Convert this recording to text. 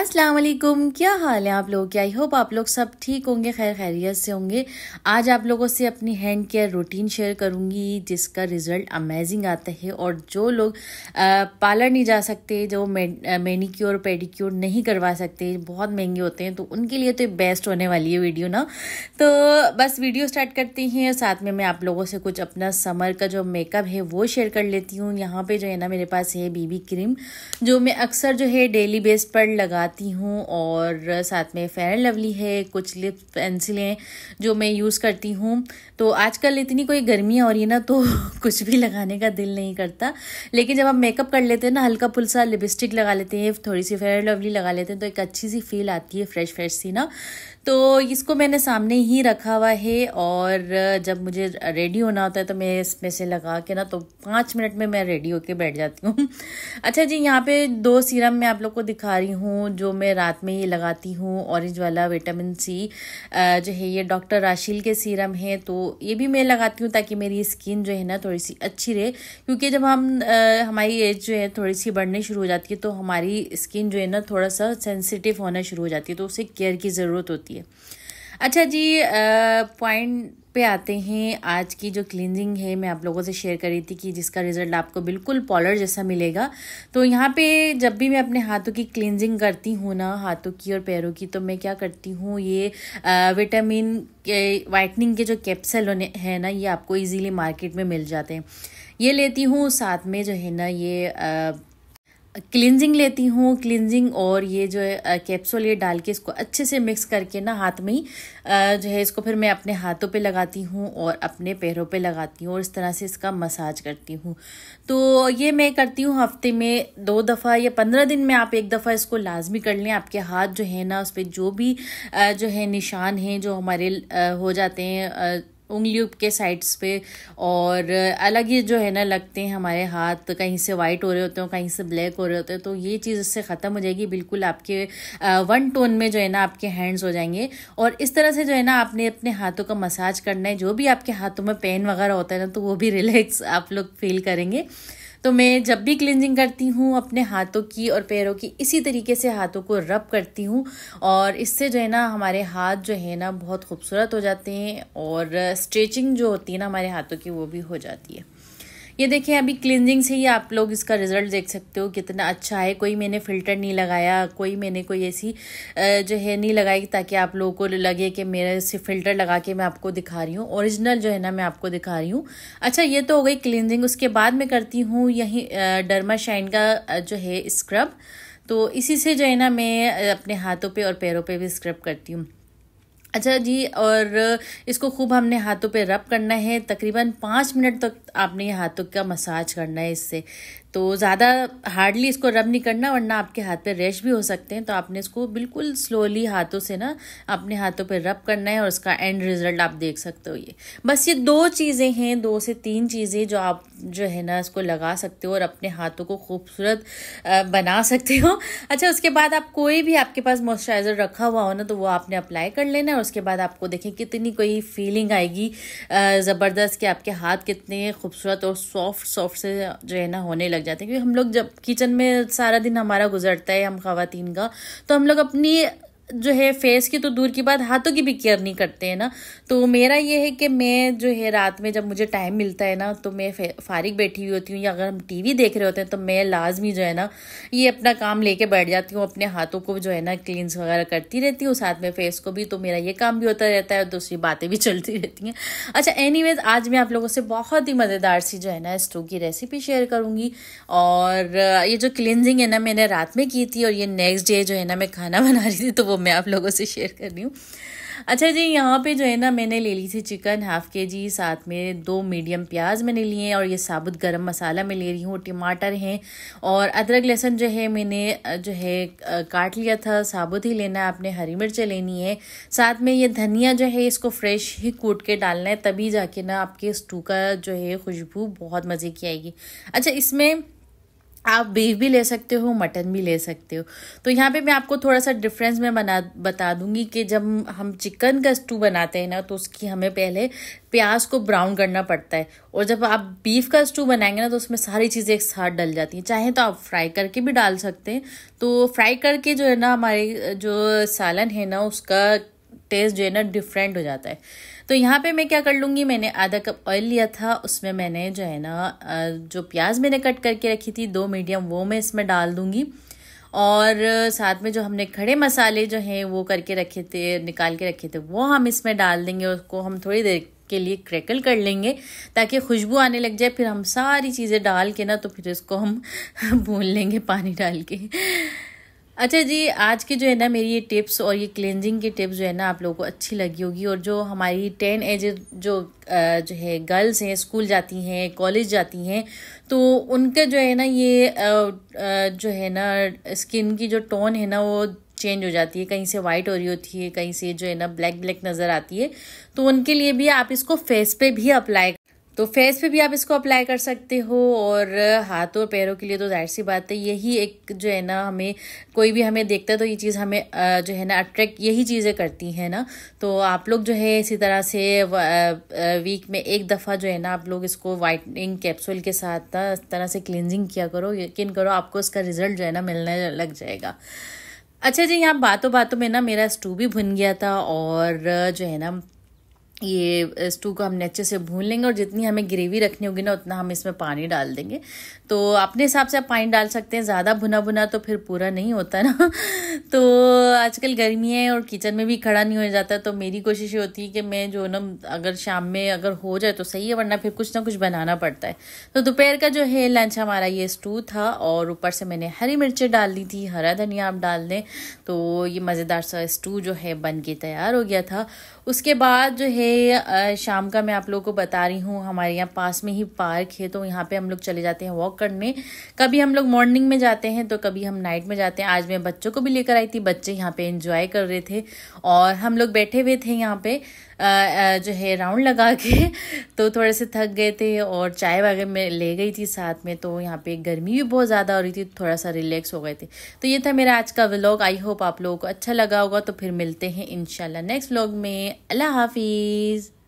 अस्सलाम वालेकुम क्या हाल है आप लोग क्या आई होप आप लोग सब ठीक होंगे खैर खैरियत से होंगे आज आप लोगों से अपनी हैंड केयर रूटीन शेयर करूंगी जिसका रिज़ल्ट अमेजिंग आता है और जो लोग पार्लर नहीं जा सकते जो मेनिक्योर पेडिक्योर नहीं करवा सकते बहुत महंगे होते हैं तो उनके लिए तो बेस्ट होने वाली है वीडियो ना तो बस वीडियो स्टार्ट करती हैं साथ में मैं आप लोगों से कुछ अपना समर का जो मेकअप है वो शेयर कर लेती हूँ यहाँ पर जो है ना मेरे पास है बीबी क्रीम जो मैं अक्सर जो है डेली बेस पर लगा लगाती हूँ और साथ में फेयर लवली है कुछ लिप पेंसिलें जो मैं यूज़ करती हूँ तो आजकल इतनी कोई गर्मी हो रही है ना तो कुछ भी लगाने का दिल नहीं करता लेकिन जब हम मेकअप कर लेते हैं ना हल्का फुलसा लिपस्टिक लगा लेते हैं थोड़ी सी फेयर लवली लगा लेते हैं तो एक अच्छी सी फील आती है फ्रेश फ्रेश सी ना तो इसको मैंने सामने ही रखा हुआ है और जब मुझे रेडी होना होता है तो मैं इसमें से लगा के ना तो पाँच मिनट में मैं रेडी होके बैठ जाती हूँ अच्छा जी यहाँ पे दो सीरम मैं आप लोग को दिखा रही हूँ जो मैं रात में ही लगाती हूँ ऑरेंज वाला विटामिन सी जो है ये डॉक्टर राशिल के सीरम है तो ये भी मैं लगाती हूँ ताकि मेरी स्किन जो है ना थोड़ी सी अच्छी रहे क्योंकि जब हम हमारी एज जो है थोड़ी सी बढ़नी शुरू हो जाती है तो हमारी स्किन जो है ना थोड़ा सा सेंसिटिव होना शुरू हो जाती है तो उसे केयर की ज़रूरत होती है अच्छा जी पॉइंट पे आते हैं आज की जो क्लिनजिंग है मैं आप लोगों से शेयर कर रही थी कि जिसका रिज़ल्ट आपको बिल्कुल पॉलर जैसा मिलेगा तो यहाँ पे जब भी मैं अपने हाथों की क्लिनजिंग करती हूँ ना हाथों की और पैरों की तो मैं क्या करती हूँ ये आ, विटामिन के वाइटनिंग के जो कैप्सल होने हैं ना ये आपको इजीली मार्केट में मिल जाते हैं ये लेती हूँ साथ में जो है ना ये आ, क्लिनजिंग लेती हूँ क्लिनजिंग और ये जो है कैप्सूल ये डाल के इसको अच्छे से मिक्स करके ना हाथ में ही जो है इसको फिर मैं अपने हाथों पे लगाती हूँ और अपने पैरों पे लगाती हूँ और इस तरह से इसका मसाज करती हूँ तो ये मैं करती हूँ हफ्ते में दो दफ़ा या पंद्रह दिन में आप एक दफ़ा इसको लाजमी कर लें आपके हाथ जो है ना उस पर जो भी जो है निशान हैं जो हमारे हो जाते हैं उंगलियों के साइड्स पे और अलग ही जो है ना लगते हैं हमारे हाथ कहीं से वाइट हो रहे होते हैं कहीं से ब्लैक हो रहे होते हैं तो ये चीज़ इससे ख़त्म हो जाएगी बिल्कुल आपके वन टोन में जो है ना आपके हैंड्स हो जाएंगे और इस तरह से जो है ना आपने अपने हाथों का मसाज करना है जो भी आपके हाथों में पेन वगैरह होता है ना तो वो भी रिलैक्स आप लोग फील करेंगे तो मैं जब भी क्लिनजिंग करती हूँ अपने हाथों की और पैरों की इसी तरीके से हाथों को रब करती हूँ और इससे जो है ना हमारे हाथ जो है ना बहुत खूबसूरत हो जाते हैं और स्ट्रेचिंग जो होती है ना हमारे हाथों की वो भी हो जाती है ये देखिए अभी क्लिनजिंग से ही आप लोग इसका रिजल्ट देख सकते हो कितना अच्छा है कोई मैंने फ़िल्टर नहीं लगाया कोई मैंने कोई ऐसी जो है नहीं लगाई ताकि आप लोगों को लगे कि मेरे से फ़िल्टर लगा के मैं आपको दिखा रही हूँ ओरिजिनल जो है ना मैं आपको दिखा रही हूँ अच्छा ये तो हो गई क्लिनजिंग उसके बाद मैं करती हूँ यही डरमा शाइन का जो है स्क्रब तो इसी से जो है ना मैं अपने हाथों पे और पैरों पे भी स्क्रब करती हूँ अच्छा जी और इसको खूब हमने हाथों पे रब करना है तकरीबन पाँच मिनट तक आपने हाथों का मसाज करना है इससे तो ज़्यादा हार्डली इसको रब नहीं करना वरना आपके हाथ पे रैश भी हो सकते हैं तो आपने इसको बिल्कुल स्लोली हाथों से ना अपने हाथों पे रब करना है और इसका एंड रिजल्ट आप देख सकते हो ये बस ये दो चीज़ें हैं दो से तीन चीज़ें जो आप जो है ना इसको लगा सकते हो और अपने हाथों को खूबसूरत बना सकते हो अच्छा उसके बाद आप कोई भी आपके पास मॉइस्चराइज़र रखा हुआ हो ना तो वो आपने अप्लाई कर लेना है और उसके बाद आपको देखें कितनी कोई फीलिंग आएगी ज़बरदस्त कि आपके हाथ कितने खूबसूरत और सॉफ्ट सॉफ्ट से जो है ना होने लगे लग जाते हैं क्योंकि हम लोग जब किचन में सारा दिन हमारा गुजरता है हम खातन का तो हम लोग अपनी जो है फेस की तो दूर की बात हाथों की भी केयर नहीं करते हैं ना तो मेरा ये है कि मैं जो है रात में जब मुझे टाइम मिलता है ना तो मैं फारिग बैठी हुई होती हूँ या अगर हम टीवी देख रहे होते हैं तो मैं लाजमी जो है ना ये अपना काम लेके बैठ जाती हूँ अपने हाथों को जो है ना क्लींस वगैरह करती रहती हूँ साथ में फेस को भी तो मेरा ये काम भी होता रहता है और दूसरी बातें भी चलती रहती हैं अच्छा एनी आज मैं आप लोगों से बहुत ही मज़ेदार सी जो है ना स्टो की रेसिपी शेयर करूँगी और ये जो क्लिनजिंग है ना मैंने रात में की थी और ये नेक्स्ट डे जो है ना मैं खाना बना रही थी तो वो वो मैं आप लोगों से शेयर कर रही हूँ अच्छा जी यहाँ पे जो है ना मैंने ले ली थी चिकन हाफ के जी साथ में दो मीडियम प्याज मैंने लिए और ये साबुत गरम मसाला मैं ले रही हूँ टमाटर हैं और अदरक लहसुन जो है मैंने जो है काट लिया था साबुत ही लेना है आपने हरी मिर्च लेनी है साथ में ये धनिया जो है इसको फ्रेश ही कूट के डालना है तभी जाके ना आपके स्टू का जो है खुशबू बहुत मज़े की आएगी अच्छा इसमें आप बीफ भी ले सकते हो मटन भी ले सकते हो तो यहाँ पे मैं आपको थोड़ा सा डिफरेंस में बना बता दूंगी कि जब हम चिकन का स्टू बनाते हैं ना तो उसकी हमें पहले प्याज को ब्राउन करना पड़ता है और जब आप बीफ का स्टू बनाएंगे ना तो उसमें सारी चीज़ें एक साथ डल जाती हैं चाहे तो आप फ्राई करके भी डाल सकते हैं तो फ्राई करके जो है ना हमारे जो सालन है ना उसका टेस्ट जो है ना डिफरेंट हो जाता है तो यहाँ पे मैं क्या कर लूँगी मैंने आधा कप ऑयल लिया था उसमें मैंने जो है ना जो प्याज मैंने कट करके रखी थी दो मीडियम वो मैं इसमें डाल दूँगी और साथ में जो हमने खड़े मसाले जो हैं वो करके रखे थे निकाल के रखे थे वो हम इसमें डाल देंगे उसको हम थोड़ी देर के लिए क्रैकल कर लेंगे ताकि खुशबू आने लग जाए फिर हम सारी चीज़ें डाल के ना तो फिर इसको हम भून लेंगे पानी डाल के अच्छा जी आज की जो है ना मेरी ये टिप्स और ये क्लेंजिंग की टिप्स जो है ना आप लोगों को अच्छी लगी होगी और जो हमारी टेन एज जो जो है गर्ल्स हैं स्कूल जाती हैं कॉलेज जाती हैं तो उनका जो है ना ये जो है ना स्किन की जो टोन है ना वो चेंज हो जाती है कहीं से वाइट हो रही होती है कहीं से जो है ना ब्लैक ब्लैक नज़र आती है तो उनके लिए भी आप इसको फेस पे भी अप्लाई तो फेस पे भी आप इसको अप्लाई कर सकते हो और हाथों और पैरों के लिए तो जाहिर सी बात है यही एक जो है ना हमें कोई भी हमें देखता है तो ये चीज़ हमें जो है ना अट्रैक्ट यही चीज़ें करती हैं ना तो आप लोग जो है इसी तरह से वीक में एक दफ़ा जो है ना आप लोग इसको वाइटनिंग कैप्सूल के साथ ना इस तरह से क्लिनजिंग किया करो यकीन करो आपको इसका रिजल्ट जो है ना मिलने लग जाएगा अच्छा जी यहाँ बातों बातों में ना मेरा स्टू भी भुन गया था और जो है ना ये स्टू को हमने अच्छे से भून लेंगे और जितनी हमें ग्रेवी रखनी होगी ना उतना हम इसमें पानी डाल देंगे तो अपने हिसाब से आप पानी डाल सकते हैं ज़्यादा भुना भुना तो फिर पूरा नहीं होता ना तो आजकल गर्मी है और किचन में भी खड़ा नहीं हो जाता तो मेरी कोशिश ये होती है कि मैं जो ना अगर शाम में अगर हो जाए तो सही है वरना फिर कुछ ना कुछ बनाना पड़ता है तो दोपहर का जो है लंच हमारा ये स्टू था और ऊपर से मैंने हरी मिर्चें डाल दी थी हरा धनिया आप डाल दें तो ये मज़ेदार सा स्टू जो है बन के तैयार हो गया था उसके बाद जो है शाम का मैं आप लोगों को बता रही हूँ हमारे यहाँ पास में ही पार्क है तो यहाँ पे हम लोग चले जाते हैं वॉक करने कभी हम लोग मॉर्निंग में जाते हैं तो कभी हम नाइट में जाते हैं आज मैं बच्चों को भी लेकर आई थी बच्चे यहाँ पे इंजॉय कर रहे थे और हम लोग बैठे हुए थे यहाँ पे जो है राउंड लगा के तो थोड़े से थक गए थे और चाय वगैरह में ले गई थी साथ में तो यहाँ पे गर्मी भी बहुत ज़्यादा हो रही थी थोड़ा सा रिलैक्स हो गए थे तो ये था मेरा आज का व्लॉग आई होप आप लोगों को अच्छा लगा होगा तो फिर मिलते हैं इनशाला नेक्स्ट व्लॉग में अल्लाह हाफिज़ please